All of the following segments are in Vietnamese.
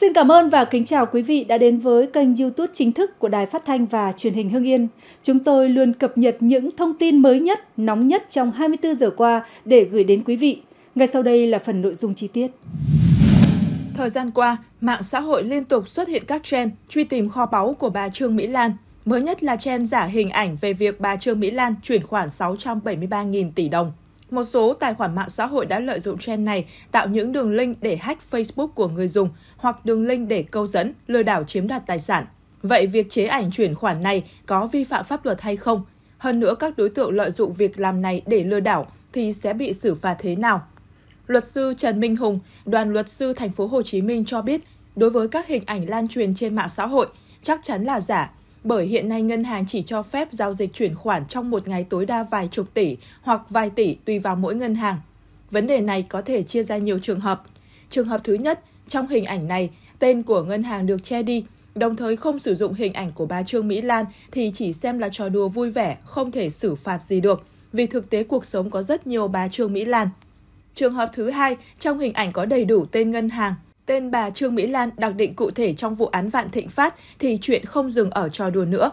Xin cảm ơn và kính chào quý vị đã đến với kênh YouTube chính thức của Đài Phát thanh và Truyền hình Hưng Yên. Chúng tôi luôn cập nhật những thông tin mới nhất, nóng nhất trong 24 giờ qua để gửi đến quý vị. Ngay sau đây là phần nội dung chi tiết. Thời gian qua, mạng xã hội liên tục xuất hiện các trend truy tìm kho báu của bà Trương Mỹ Lan. Mới nhất là trend giả hình ảnh về việc bà Trương Mỹ Lan chuyển khoản 673.000 tỷ đồng một số tài khoản mạng xã hội đã lợi dụng trend này tạo những đường link để hack Facebook của người dùng hoặc đường link để câu dẫn, lừa đảo chiếm đoạt tài sản. Vậy việc chế ảnh chuyển khoản này có vi phạm pháp luật hay không? Hơn nữa các đối tượng lợi dụng việc làm này để lừa đảo thì sẽ bị xử phạt thế nào? Luật sư Trần Minh Hùng, đoàn luật sư thành phố Hồ Chí Minh cho biết, đối với các hình ảnh lan truyền trên mạng xã hội, chắc chắn là giả bởi hiện nay ngân hàng chỉ cho phép giao dịch chuyển khoản trong một ngày tối đa vài chục tỷ hoặc vài tỷ tùy vào mỗi ngân hàng. Vấn đề này có thể chia ra nhiều trường hợp. Trường hợp thứ nhất, trong hình ảnh này, tên của ngân hàng được che đi, đồng thời không sử dụng hình ảnh của bà Trương Mỹ Lan thì chỉ xem là trò đùa vui vẻ, không thể xử phạt gì được, vì thực tế cuộc sống có rất nhiều bà Trương Mỹ Lan. Trường hợp thứ hai, trong hình ảnh có đầy đủ tên ngân hàng, tên bà Trương Mỹ Lan đặc định cụ thể trong vụ án Vạn Thịnh Phát thì chuyện không dừng ở trò đùa nữa.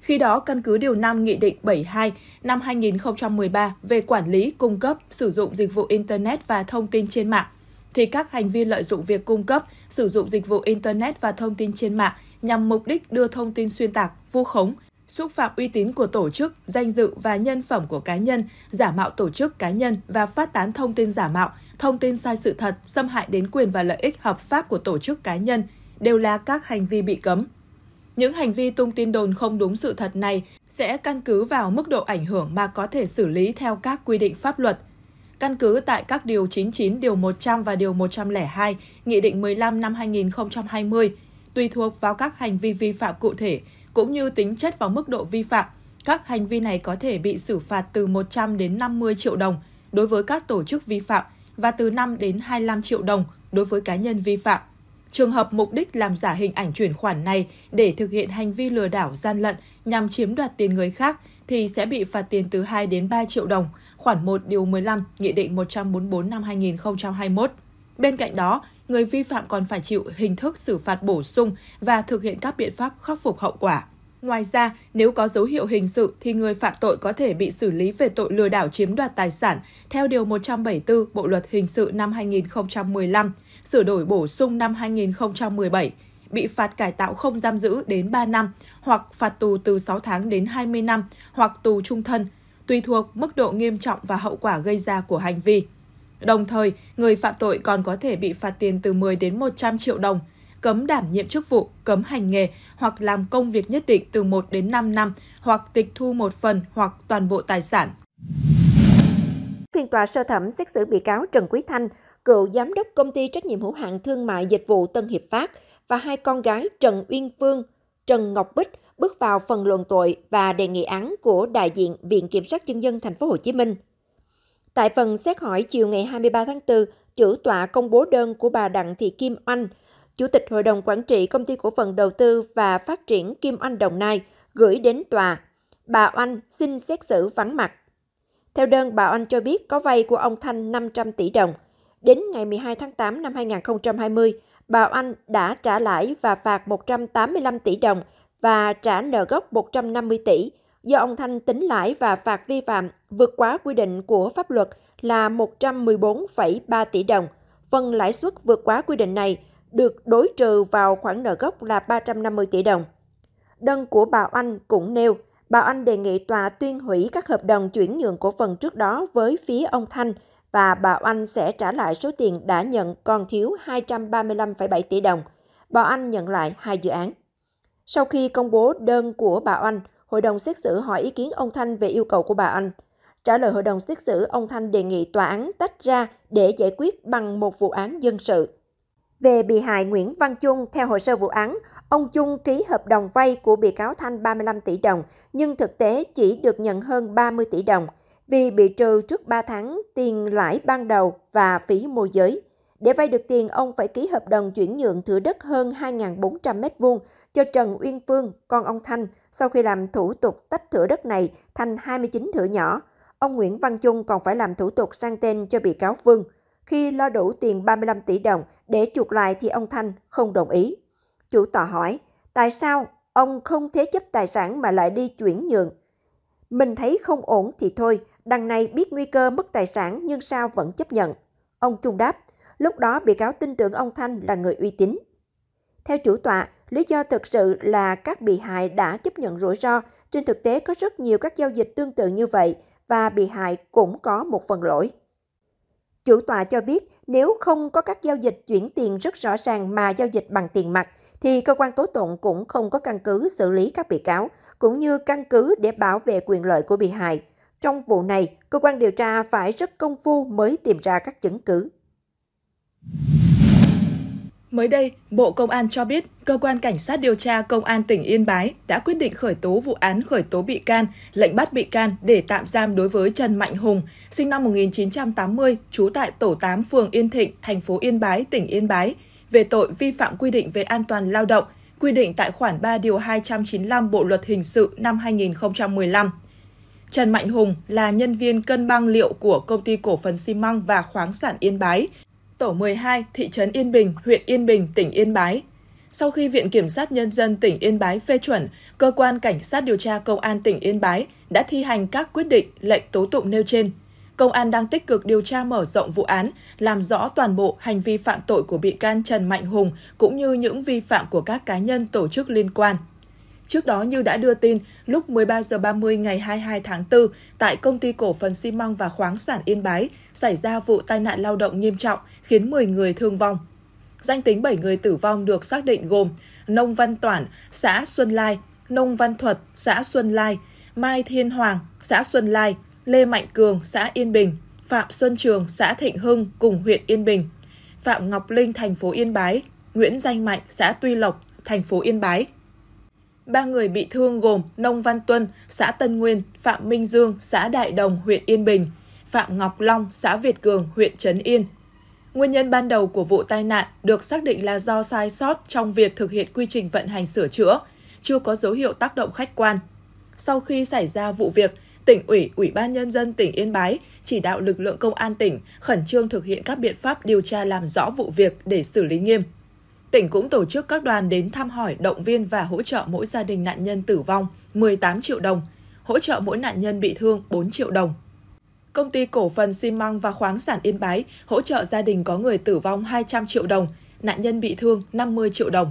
Khi đó, căn cứ điều 5 Nghị định 72 năm 2013 về quản lý, cung cấp, sử dụng dịch vụ Internet và thông tin trên mạng, thì các hành vi lợi dụng việc cung cấp, sử dụng dịch vụ Internet và thông tin trên mạng nhằm mục đích đưa thông tin xuyên tạc, vu khống, xúc phạm uy tín của tổ chức, danh dự và nhân phẩm của cá nhân, giả mạo tổ chức cá nhân và phát tán thông tin giả mạo, thông tin sai sự thật, xâm hại đến quyền và lợi ích hợp pháp của tổ chức cá nhân đều là các hành vi bị cấm. Những hành vi tung tin đồn không đúng sự thật này sẽ căn cứ vào mức độ ảnh hưởng mà có thể xử lý theo các quy định pháp luật. Căn cứ tại các điều 99, điều 100 và điều 102, Nghị định 15 năm 2020, tùy thuộc vào các hành vi vi phạm cụ thể cũng như tính chất và mức độ vi phạm, các hành vi này có thể bị xử phạt từ 100 đến 50 triệu đồng đối với các tổ chức vi phạm và từ 5 đến 25 triệu đồng đối với cá nhân vi phạm. Trường hợp mục đích làm giả hình ảnh chuyển khoản này để thực hiện hành vi lừa đảo gian lận nhằm chiếm đoạt tiền người khác thì sẽ bị phạt tiền từ 2 đến 3 triệu đồng, khoản 1 điều 15 Nghị định 144 năm 2021. Bên cạnh đó, người vi phạm còn phải chịu hình thức xử phạt bổ sung và thực hiện các biện pháp khắc phục hậu quả. Ngoài ra, nếu có dấu hiệu hình sự thì người phạm tội có thể bị xử lý về tội lừa đảo chiếm đoạt tài sản theo Điều 174 Bộ Luật Hình sự năm 2015, sửa đổi bổ sung năm 2017, bị phạt cải tạo không giam giữ đến 3 năm hoặc phạt tù từ 6 tháng đến 20 năm hoặc tù trung thân, tùy thuộc mức độ nghiêm trọng và hậu quả gây ra của hành vi. Đồng thời, người phạm tội còn có thể bị phạt tiền từ 10 đến 100 triệu đồng – cấm đảm nhiệm chức vụ, cấm hành nghề hoặc làm công việc nhất định từ 1 đến 5 năm hoặc tịch thu một phần hoặc toàn bộ tài sản. Phiên tòa sơ thẩm xét xử bị cáo Trần Quý Thanh, cựu giám đốc công ty trách nhiệm hữu hạn thương mại dịch vụ Tân Hiệp Phát và hai con gái Trần Uyên Phương, Trần Ngọc Bích bước vào phần luận tội và đề nghị án của đại diện Viện Kiểm sát Nhân dân Thành phố Hồ Chí Minh. Tại phần xét hỏi chiều ngày 23 tháng 4, Chủ tọa công bố đơn của bà Đặng Thị Kim Oanh, Chủ tịch Hội đồng Quản trị Công ty Cổ phần Đầu tư và Phát triển Kim Oanh Đồng Nai gửi đến tòa. Bà Oanh xin xét xử vắng mặt. Theo đơn, bà Oanh cho biết có vay của ông Thanh 500 tỷ đồng. Đến ngày 12 tháng 8 năm 2020, bà Oanh đã trả lãi và phạt 185 tỷ đồng và trả nợ gốc 150 tỷ do ông Thanh tính lãi và phạt vi phạm vượt quá quy định của pháp luật là 114,3 tỷ đồng. Phần lãi suất vượt quá quy định này được đối trừ vào khoản nợ gốc là 350 tỷ đồng. Đơn của bà Oanh cũng nêu, bà Oanh đề nghị tòa tuyên hủy các hợp đồng chuyển nhượng cổ phần trước đó với phía ông Thanh và bà Oanh sẽ trả lại số tiền đã nhận còn thiếu 235,7 tỷ đồng. Bà Oanh nhận lại hai dự án. Sau khi công bố đơn của bà Oanh, hội đồng xét xử hỏi ý kiến ông Thanh về yêu cầu của bà Oanh. Trả lời hội đồng xét xử, ông Thanh đề nghị tòa án tách ra để giải quyết bằng một vụ án dân sự. Về bị hại Nguyễn Văn Trung, theo hồ sơ vụ án, ông Trung ký hợp đồng vay của bị cáo Thanh 35 tỷ đồng, nhưng thực tế chỉ được nhận hơn 30 tỷ đồng vì bị trừ trước 3 tháng tiền lãi ban đầu và phí môi giới. Để vay được tiền, ông phải ký hợp đồng chuyển nhượng thửa đất hơn 2.400 m2 cho Trần Uyên Phương, con ông Thanh. Sau khi làm thủ tục tách thửa đất này thành 29 thửa nhỏ, ông Nguyễn Văn Trung còn phải làm thủ tục sang tên cho bị cáo Phương. Khi lo đủ tiền 35 tỷ đồng để chuộc lại thì ông Thanh không đồng ý. Chủ tòa hỏi, tại sao ông không thế chấp tài sản mà lại đi chuyển nhượng? Mình thấy không ổn thì thôi, đằng này biết nguy cơ mất tài sản nhưng sao vẫn chấp nhận. Ông Trung đáp, lúc đó bị cáo tin tưởng ông Thanh là người uy tín. Theo chủ tọa, lý do thực sự là các bị hại đã chấp nhận rủi ro. Trên thực tế có rất nhiều các giao dịch tương tự như vậy và bị hại cũng có một phần lỗi. Chủ tòa cho biết, nếu không có các giao dịch chuyển tiền rất rõ ràng mà giao dịch bằng tiền mặt, thì cơ quan tố tụng cũng không có căn cứ xử lý các bị cáo, cũng như căn cứ để bảo vệ quyền lợi của bị hại. Trong vụ này, cơ quan điều tra phải rất công phu mới tìm ra các chứng cứ. Mới đây, Bộ Công an cho biết, cơ quan cảnh sát điều tra Công an tỉnh Yên Bái đã quyết định khởi tố vụ án khởi tố bị can, lệnh bắt bị can để tạm giam đối với Trần Mạnh Hùng, sinh năm 1980, trú tại tổ 8 phường Yên Thịnh, thành phố Yên Bái, tỉnh Yên Bái, về tội vi phạm quy định về an toàn lao động, quy định tại khoản 3 điều 295 Bộ luật hình sự năm 2015. Trần Mạnh Hùng là nhân viên cân băng liệu của công ty cổ phần xi măng và khoáng sản Yên Bái, tổ 12, thị trấn Yên Bình, huyện Yên Bình, tỉnh Yên Bái. Sau khi Viện Kiểm sát Nhân dân tỉnh Yên Bái phê chuẩn, Cơ quan Cảnh sát điều tra Công an tỉnh Yên Bái đã thi hành các quyết định, lệnh tố tụng nêu trên. Công an đang tích cực điều tra mở rộng vụ án, làm rõ toàn bộ hành vi phạm tội của bị can Trần Mạnh Hùng cũng như những vi phạm của các cá nhân tổ chức liên quan. Trước đó như đã đưa tin, lúc 13 giờ 30 ngày 22 tháng 4, tại công ty cổ phần xi măng và khoáng sản Yên Bái, xảy ra vụ tai nạn lao động nghiêm trọng khiến 10 người thương vong. Danh tính 7 người tử vong được xác định gồm Nông Văn Toản, xã Xuân Lai, Nông Văn Thuật, xã Xuân Lai, Mai Thiên Hoàng, xã Xuân Lai, Lê Mạnh Cường, xã Yên Bình, Phạm Xuân Trường, xã Thịnh Hưng, cùng huyện Yên Bình, Phạm Ngọc Linh, thành phố Yên Bái, Nguyễn Danh Mạnh, xã Tuy Lộc, thành phố Yên Bái. Ba người bị thương gồm Nông Văn Tuân, xã Tân Nguyên, Phạm Minh Dương, xã Đại Đồng, huyện Yên Bình, Phạm Ngọc Long, xã Việt Cường, huyện Trấn Yên. Nguyên nhân ban đầu của vụ tai nạn được xác định là do sai sót trong việc thực hiện quy trình vận hành sửa chữa, chưa có dấu hiệu tác động khách quan. Sau khi xảy ra vụ việc, tỉnh ủy, ủy ban nhân dân tỉnh Yên Bái chỉ đạo lực lượng công an tỉnh khẩn trương thực hiện các biện pháp điều tra làm rõ vụ việc để xử lý nghiêm. Tỉnh cũng tổ chức các đoàn đến thăm hỏi, động viên và hỗ trợ mỗi gia đình nạn nhân tử vong 18 triệu đồng, hỗ trợ mỗi nạn nhân bị thương 4 triệu đồng. Công ty cổ phần xi măng và khoáng sản Yên Bái hỗ trợ gia đình có người tử vong 200 triệu đồng, nạn nhân bị thương 50 triệu đồng.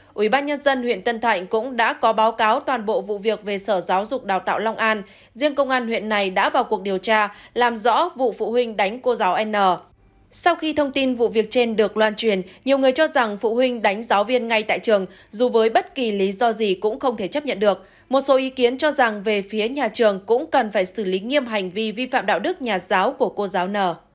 Ủy ban nhân dân huyện Tân Thạnh cũng đã có báo cáo toàn bộ vụ việc về Sở Giáo dục Đào tạo Long An. Riêng công an huyện này đã vào cuộc điều tra, làm rõ vụ phụ huynh đánh cô giáo N. Sau khi thông tin vụ việc trên được loan truyền, nhiều người cho rằng phụ huynh đánh giáo viên ngay tại trường, dù với bất kỳ lý do gì cũng không thể chấp nhận được. Một số ý kiến cho rằng về phía nhà trường cũng cần phải xử lý nghiêm hành vi vi phạm đạo đức nhà giáo của cô giáo N.